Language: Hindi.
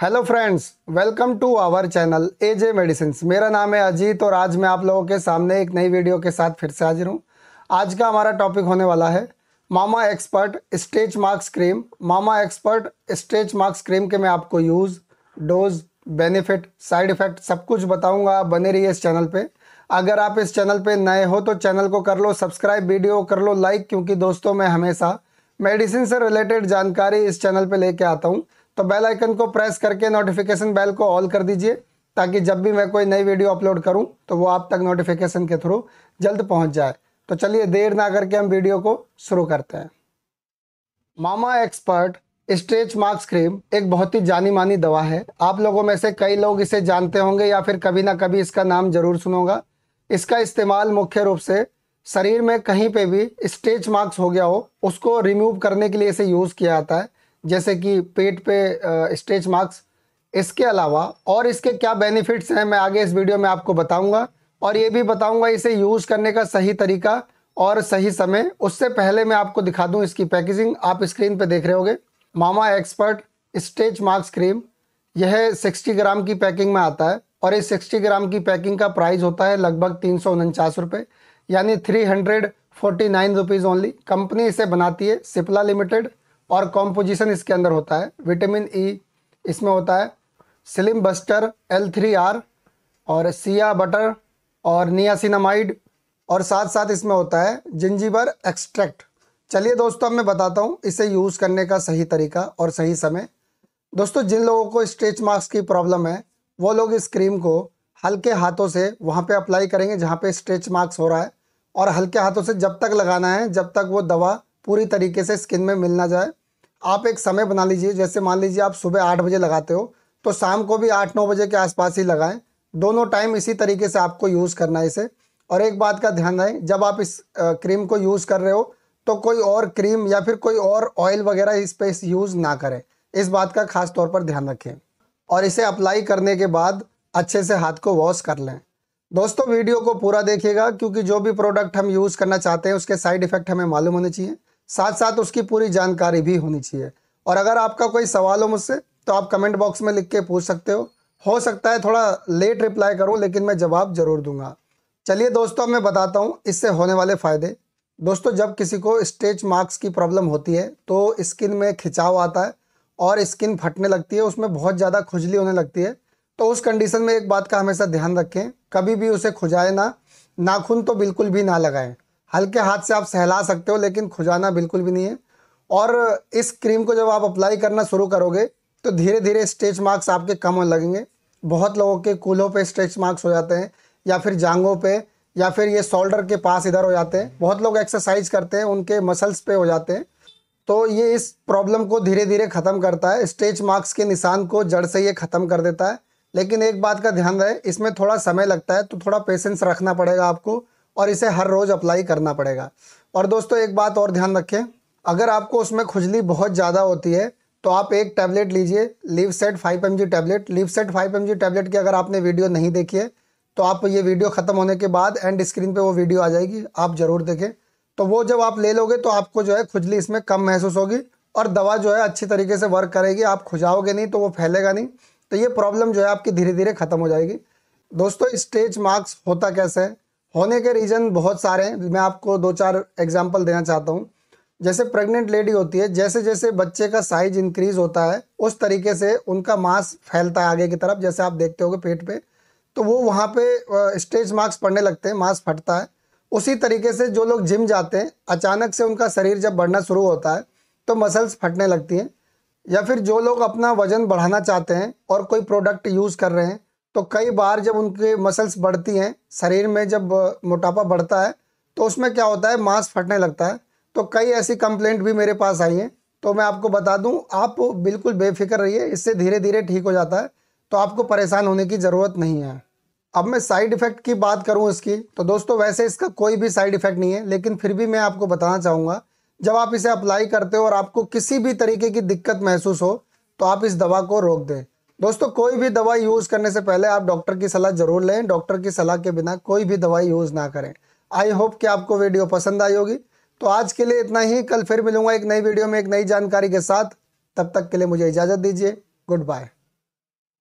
hello friends welcome to our channel AJ medicine मेरा नाम है अजीत और आज मैं आप लोगों के सामने एक नई वीडियो के साथ फिर से हाजिर हूँ आज का हमारा टॉपिक होने वाला है mama expert stretch marks cream mama expert stretch marks cream के मैं आपको use dose benefit side effect सब कुछ बताऊँगा बने रहिए इस चैनल पर अगर आप इस चैनल पर नए हो तो चैनल को कर लो सब्सक्राइब वीडियो कर लो लाइक क्योंकि दोस्तों मैं हमेशा मेडिसिन से रिलेटेड जानकारी इस चैनल पर लेके आता हूँ तो बेल आइकन को प्रेस करके नोटिफिकेशन बेल को ऑल कर दीजिए ताकि जब भी मैं कोई नई वीडियो अपलोड करूं तो वो आप तक नोटिफिकेशन के थ्रू जल्द पहुंच जाए तो चलिए देर ना करके हम वीडियो को शुरू करते हैं mama expert stretch marks cream एक बहुत ही जानी मानी दवा है आप लोगों में से कई लोग इसे जानते होंगे या फिर कभी ना कभी इसका नाम जरूर सुनूंगा इसका इस्तेमाल मुख्य रूप से शरीर में कहीं पे भी स्ट्रेच मार्क्स हो गया हो उसको रिमूव करने के लिए इसे यूज़ किया जाता है जैसे कि पेट पे स्ट्रेच मार्क्स इसके अलावा और इसके क्या बेनिफिट्स हैं मैं आगे इस वीडियो में आपको बताऊंगा और ये भी बताऊंगा इसे यूज़ करने का सही तरीका और सही समय उससे पहले मैं आपको दिखा दूं इसकी पैकेजिंग आप स्क्रीन पे देख रहे होगे mama expert stretch marks cream यह 60 ग्राम की पैकिंग में आता है और इस 60 ग्राम की पैकिंग का प्राइस होता है लगभग तीन सौ यानी थ्री हंड्रेड ओनली कंपनी इसे बनाती है सिप्ला लिमिटेड और कॉम्पोजिशन इसके अंदर होता है विटामिन ई e, इसमें होता है slim buster L three R और सिया बटर और नियासिनामाइड और साथ साथ इसमें होता है जिंजीबर एक्सट्रैक्ट चलिए दोस्तों अब मैं बताता हूँ इसे यूज़ करने का सही तरीका और सही समय दोस्तों जिन लोगों को स्ट्रेच मार्क्स की प्रॉब्लम है वो लोग इस क्रीम को हल्के हाथों से वहाँ पे अप्लाई करेंगे जहाँ पे स्ट्रेच मार्क्स हो रहा है और हल्के हाथों से जब तक लगाना है जब तक वो दवा पूरी तरीके से स्किन में मिल ना जाए आप एक समय बना लीजिए जैसे मान लीजिए आप सुबह आठ बजे लगाते हो तो शाम को भी आठ नौ बजे के आसपास ही लगाएं दोनों टाइम इसी तरीके से आपको यूज़ करना है इसे और एक बात का ध्यान रहे जब आप इस क्रीम को यूज़ कर रहे हो तो कोई और क्रीम या फिर कोई और ऑयल वगैरह इस पर यूज़ ना करें इस बात का खास तौर पर ध्यान रखें और इसे अप्लाई करने के बाद अच्छे से हाथ को वॉश कर लें दोस्तों वीडियो को पूरा देखिएगा क्योंकि जो भी प्रोडक्ट हम यूज़ करना चाहते हैं उसके साइड इफ़ेक्ट हमें मालूम होने चाहिए साथ साथ उसकी पूरी जानकारी भी होनी चाहिए और अगर आपका कोई सवाल हो मुझसे तो आप कमेंट बॉक्स में लिख के पूछ सकते हो हो सकता है थोड़ा लेट रिप्लाई करूं लेकिन मैं जवाब ज़रूर दूंगा चलिए दोस्तों मैं बताता हूं इससे होने वाले फ़ायदे दोस्तों जब किसी को स्टेच मार्क्स की प्रॉब्लम होती है तो स्किन में खिंचाव आता है और स्किन फटने लगती है उसमें बहुत ज़्यादा खुजली होने लगती है तो उस कंडीशन में एक बात का हमेशा ध्यान रखें कभी भी उसे खुजाए ना नाखून तो बिल्कुल भी ना लगाएं हल्के हाथ से आप सहला सकते हो लेकिन खुजाना बिल्कुल भी नहीं है और इस क्रीम को जब आप अप्लाई करना शुरू करोगे तो धीरे धीरे स्ट्रेच मार्क्स आपके कम होने लगेंगे बहुत लोगों के कूल्हों पे स्ट्रेच मार्क्स हो जाते हैं या फिर जांगों पे या फिर ये शोल्डर के पास इधर हो जाते हैं बहुत लोग एक्सरसाइज करते हैं उनके मसल्स पे हो जाते हैं तो ये इस प्रॉब्लम को धीरे धीरे ख़त्म करता है स्ट्रेच मार्क्स के निशान को जड़ से ये ख़त्म कर देता है लेकिन एक बात का ध्यान रहे इसमें थोड़ा समय लगता है तो थोड़ा पेशेंस रखना पड़ेगा आपको और इसे हर रोज़ अप्लाई करना पड़ेगा और दोस्तों एक बात और ध्यान रखें अगर आपको उसमें खुजली बहुत ज़्यादा होती है तो आप एक टैबलेट लीजिए levocet five M G tablet levocet five M G tablet की अगर आपने वीडियो नहीं देखी है तो आप ये वीडियो ख़त्म होने के बाद एंड स्क्रीन पे वो वीडियो आ जाएगी आप ज़रूर देखें तो वो जब आप ले लोगे तो आपको जो है खुजली इसमें कम महसूस होगी और दवा जो है अच्छी तरीके से वर्क करेगी आप खुजाओगे नहीं तो वो फैलेगा नहीं तो ये प्रॉब्लम जो है आपकी धीरे धीरे ख़त्म हो जाएगी दोस्तों स्टेज मार्क्स होता कैसे है होने के रीज़न बहुत सारे हैं मैं आपको दो चार एग्जाम्पल देना चाहता हूँ जैसे प्रेग्नेंट लेडी होती है जैसे जैसे बच्चे का साइज इंक्रीज होता है उस तरीके से उनका मांस फैलता है आगे की तरफ जैसे आप देखते हो पेट पे तो वो वहाँ पे स्टेज मार्क्स पड़ने लगते हैं मांस फटता है उसी तरीके से जो लोग जिम जाते हैं अचानक से उनका शरीर जब बढ़ना शुरू होता है तो मसल्स फटने लगती हैं या फिर जो लोग अपना वज़न बढ़ाना चाहते हैं और कोई प्रोडक्ट यूज़ कर रहे हैं तो कई बार जब उनके मसल्स बढ़ती हैं शरीर में जब मोटापा बढ़ता है तो उसमें क्या होता है मांस फटने लगता है तो कई ऐसी कंप्लेंट भी मेरे पास आई हैं तो मैं आपको बता दूं आप बिल्कुल बेफिक्र रहिए इससे धीरे धीरे ठीक हो जाता है तो आपको परेशान होने की ज़रूरत नहीं है अब मैं साइड इफ़ेक्ट की बात करूँ इसकी तो दोस्तों वैसे इसका कोई भी साइड इफ़ेक्ट नहीं है लेकिन फिर भी मैं आपको बताना चाहूँगा जब आप इसे अप्लाई करते हो और आपको किसी भी तरीके की दिक्कत महसूस हो तो आप इस दवा को रोक दें दोस्तों कोई भी दवाई यूज़ करने से पहले आप डॉक्टर की सलाह जरूर लें डॉक्टर की सलाह के बिना कोई भी दवाई यूज़ ना करें आई होप कि आपको वीडियो पसंद आई होगी तो आज के लिए इतना ही कल फिर मिलूंगा एक नई वीडियो में एक नई जानकारी के साथ तब तक के लिए मुझे इजाज़त दीजिए गुड बाय